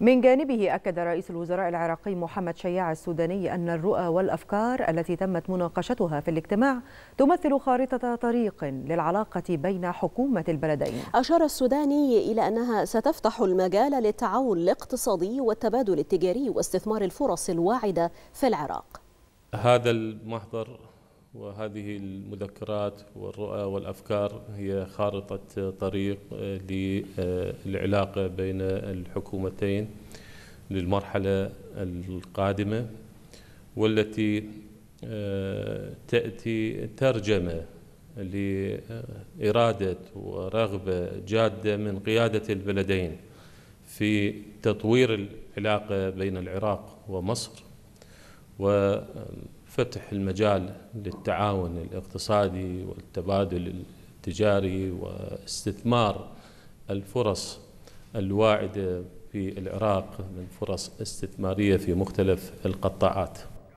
من جانبه أكد رئيس الوزراء العراقي محمد شياع السوداني أن الرؤى والأفكار التي تمت مناقشتها في الاجتماع تمثل خارطة طريق للعلاقة بين حكومة البلدين أشار السوداني إلى أنها ستفتح المجال للتعاون الاقتصادي والتبادل التجاري واستثمار الفرص الواعدة في العراق هذا المحضر وهذه المذكرات والرؤى والافكار هي خارطه طريق آه، للعلاقه بين الحكومتين للمرحله القادمه والتي آه، تاتي ترجمه لاراده ورغبه جاده من قياده البلدين في تطوير العلاقه بين العراق ومصر و فتح المجال للتعاون الاقتصادي والتبادل التجاري واستثمار الفرص الواعده في العراق من فرص استثماريه في مختلف القطاعات